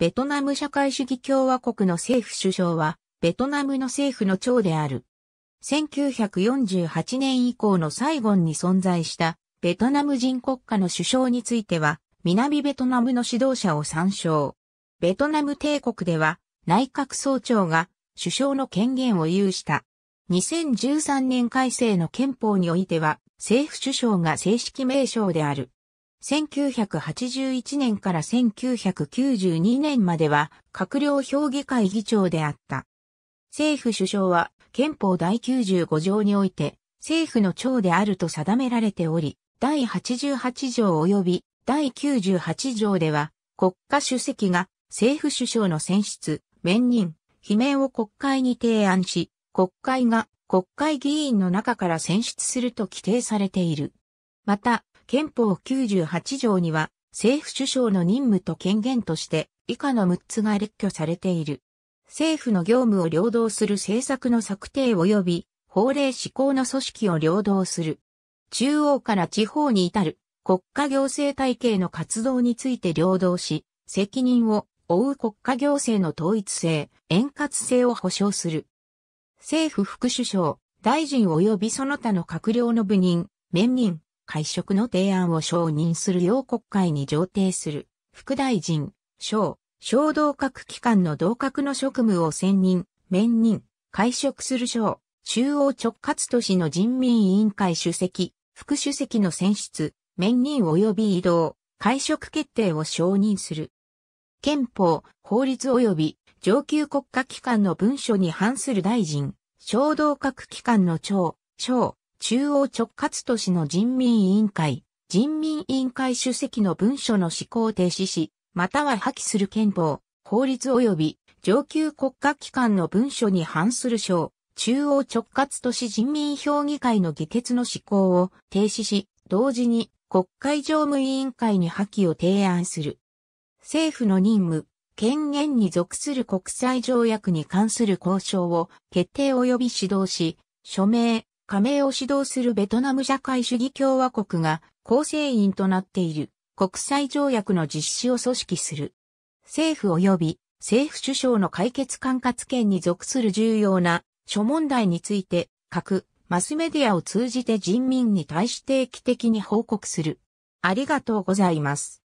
ベトナム社会主義共和国の政府首相は、ベトナムの政府の長である。1948年以降のサイゴンに存在したベトナム人国家の首相については、南ベトナムの指導者を参照。ベトナム帝国では、内閣総長が首相の権限を有した。2013年改正の憲法においては、政府首相が正式名称である。1981年から1992年までは閣僚評議会議長であった。政府首相は憲法第95条において政府の長であると定められており、第88条及び第98条では国家主席が政府首相の選出、免任、罷免を国会に提案し、国会が国会議員の中から選出すると規定されている。また、憲法98条には、政府首相の任務と権限として、以下の6つが列挙されている。政府の業務を領導する政策の策定及び、法令施行の組織を領導する。中央から地方に至る国家行政体系の活動について領導し、責任を負う国家行政の統一性、円滑性を保障する。政府副首相、大臣及びその他の閣僚の部任、免任、会食の提案を承認するよう国会に上呈する、副大臣、省、小同閣機関の同閣の職務を選任、免任、会食する省、中央直轄都市の人民委員会主席、副主席の選出、免任及び移動、会食決定を承認する。憲法、法律及び上級国家機関の文書に反する大臣、小同閣機関の長、省、中央直轄都市の人民委員会、人民委員会主席の文書の施行を停止し、または破棄する憲法、法律及び上級国家機関の文書に反する省、中央直轄都市人民評議会の議決の施行を停止し、同時に国会常務委員会に破棄を提案する。政府の任務、権限に属する国際条約に関する交渉を決定及び指導し、署名、加盟を指導するベトナム社会主義共和国が構成員となっている国際条約の実施を組織する。政府及び政府首相の解決管轄権に属する重要な諸問題について各マスメディアを通じて人民に対して定期的に報告する。ありがとうございます。